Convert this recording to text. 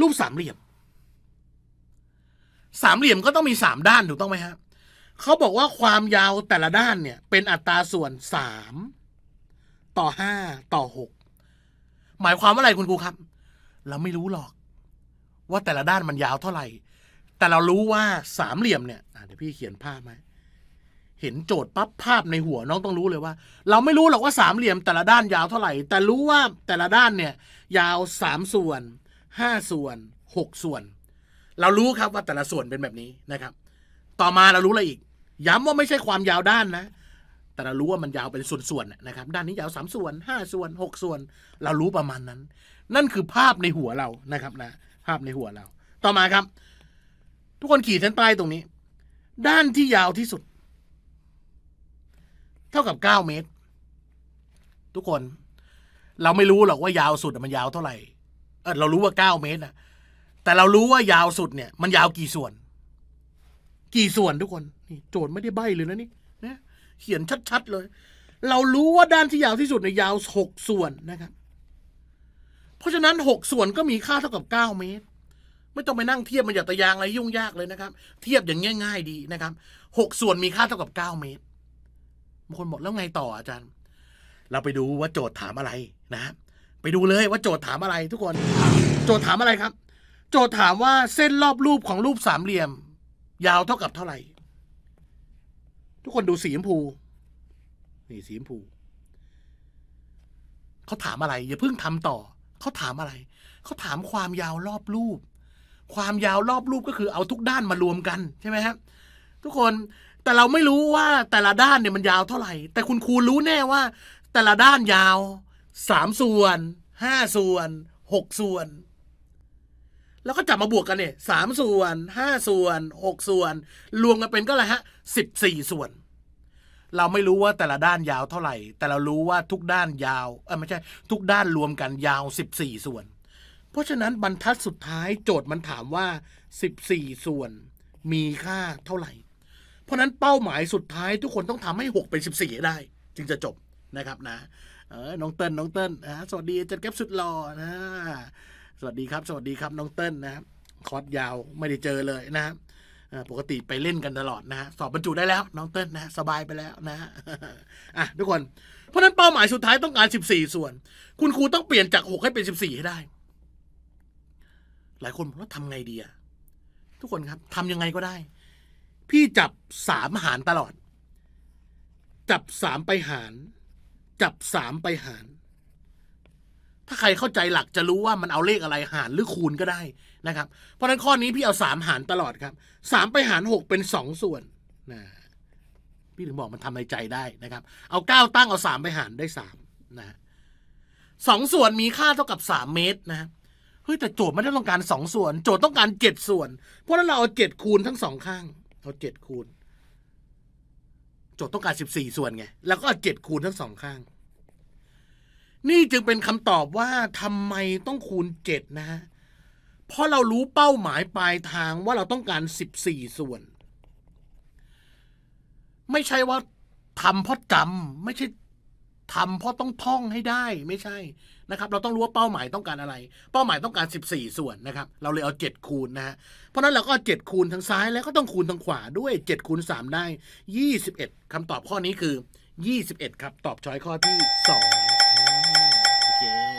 รูปสามเหลี่ยม สามเหลี่ยมก็ต้องมีสามด้านถูกต้องไหมฮะเขาบอกว่าความยาวแต่ละด้านเนี่ย เป็นอัตราส่วนสามต่อห้าต่อหก หมายความว่าอะไร คุณครูครับ เราไม่รู้หรอก ว่าแต่ละด้านมันยาวเท่าไหร่ แต่เรารู้ว่า สามเหลี่ยมเนี่ยเดี๋ยวพี่เขียนภาพไหม เห็นโจทย์ปั๊บภาพในหัว น้องต้องรู้เลยว่า เราไม่รู้หรอกว่าสามเหลี่ยม แต่ละด้านยาวเท่าไหร่แต่รู้ว่าแต่ละด้านเนี่ย ยาวสามส่วนห้าส่วน หกส่วน เรารู้ครับว่าแต่ละส่วนเป็นแบบนี้นะครับ ต่อมาเรารู้อะไรอีก ย้ำว่าไม่ใช่ความยาวด้านนะ แต่เรารู้ว่ามันยาวเป็นส่วนๆนะครับ ด้านนี้ยาวสามส่วน ห้าส่วน หกส่วน เรารู้ประมาณนั้น นั่นคือภาพในหัวเรานะครับนะภาพในหัวเรา ต่อมาครับ ทุกคนขีดเส้นใต้ตรงนี้ ด้านที่ยาวที่สุด เท่ากับเก้าเมตร ทุกคน เราไม่รู้หรอกว่ายาวสุดมันยาวเท่าไหร่เรารู้ว่า 9 เมตรนะแต่เรารู้ว่ายาวสุด เนี่ย มันยาวกี่ส่วน กี่ส่วนทุกคนนี่ โจทย์ ไม่ได้ ใบ้เลยนะ นี่นะเขียนชัด ๆ เลย เรารู้ว่า ด้าน ที่ ยาว ที่สุดเนี่ยยาวหกส่วน นะครับ เพราะ ฉะนั้นหกส่วน ก็มี ค่า เท่ากับเก้าเมตร ไม่ต้อง ไป นั่ง เทียบมันอย่าตะยาง อะไร ยุ่งยาก เลยนะครับ เทียบ อย่าง ง่าย ๆ ดี นะครับหกส่วน มี ค่า เท่ากับเก้าเมตรบางคนบอกแล้ว ไง ต่อ อาจารย์ เรา ไปดู ว่า โจทย์ ถาม อะไร นะครับไปดูเลย ว่าโจทย์ถามอะไร ทุกคน โจทย์ถามอะไรครับ โจทย์ถามว่าเส้นรอบรูปของรูปสามเหลี่ยม ยาวเท่ากับเท่าไหร่ ทุกคนดูสีชมพูนี่สีชมพูเขาถามอะไร อย่าเพิ่งทำต่อเขาถามอะไรเขาถามความยาวรอบรูป ความยาวรอบรูปก็คือเอาทุกด้านมารวมกันใช่ไหมครับทุกคนแต่เราไม่รู้ว่า แต่ละด้านเนี่ยมันยาวเท่าไหร่ แต่คุณครูรู้แน่ว่า แต่ละด้านยาวสามส่วนห้าส่วนหกส่วน แล้วก็จับมาบวกกันเนี่ยสามส่วนห้าส่วนหกส่วนรวมกันเป็นก็อะไรฮะสิบสี่ส่วน เราไม่รู้ว่าแต่ละด้านยาวเท่าไหร่ แต่เรารู้ว่าทุกด้านยาวเออไม่ใช่ ทุกด้านรวมกันยาวสิบสี่ส่วน เพราะฉะนั้นบรรทัดสุดท้ายโจทย์มันถามว่าสิบสี่ส่วน มีค่าเท่าไหร่ เพราะนั้นเป้าหมายสุดท้ายทุกคนต้องทำให้หกเป็นสสิบี่ได้ จึงจะจบนะครับนะเออน้องเติ้ลน้องเติ้ลนะสวัสดีอาจารย์แก๊ปสุดหล่อ นะ สวัสดีครับ สวัสดีครับ น้องเติ้ลนะครับคอร์สยาว ไม่ได้เจอเลยนะครับปกติไปเล่นกันตลอดนะฮะสอบบรรจุได้แล้ว น้องเติ้ลนะ สบายไปแล้วนะอ่ะทุกคน เพราะนั้นเป้าหมายสุดท้ายต้องการ14ส่วน คุณครูต้องเปลี่ยนจาก6ให้เป็น14ให้ได้ หลายคนบอกว่าทำไงดีอะทุกคนครับทำยังไงก็ได้ พี่จับสามหารตลอด จับสามไปหารจับสามไปหาร ถ้าใครเข้าใจหลักจะรู้ว่ามันเอาเลขอะไรหาร หรือคูณก็ได้นะครับ เพราะนั้นข้อนี้พี่เอาสามหารตลอดครับ สามไปหารหกเป็นสองส่วนนะ พี่ถึงบอกมันทำในใจได้นะครับ เอาเก้าตั้งเอาสามไปหารได้สามนะสองส่วนมีค่าเท่ากับสามเมตรนะ เฮ้ยแต่โจทย์ไม่ได้ต้องการสองส่วน โจทย์ต้องการเจ็ดส่วน เพราะนั้นเราเอาเจ็ดคูณทั้งสองข้าง เอาเจ็ดคูณโจทย์ต้องการ 14 ส่วนไง แล้วก็เจ็ดคูณทั้งสองข้าง นี่จึงเป็นคำตอบว่าทำไมต้องคูณเจ็ดนะฮะเพราะเรารู้เป้าหมายปลายทางว่าเราต้องการ 14 ส่วน ไม่ใช่ว่าทำเพราะจำ ไม่ใช่ทำ เพราะต้องท่องให้ได้ไม่ใช่นะครับเราต้องรู้ว่าเป้าหมายต้องการอะไร เป้าหมายต้องการ 14 ส่วนนะครับเราเลยเอา 7 คูณนะฮะเพราะนั้นเราก็เจาดคูณทางซ้ายแล้วก็ต้องคูณทางขวาด้วย 7 คูณ 3 ได้ 21 คำตอบข้อนี้คือ 21ครับตอบช้อยข้อที่ 2 โอเค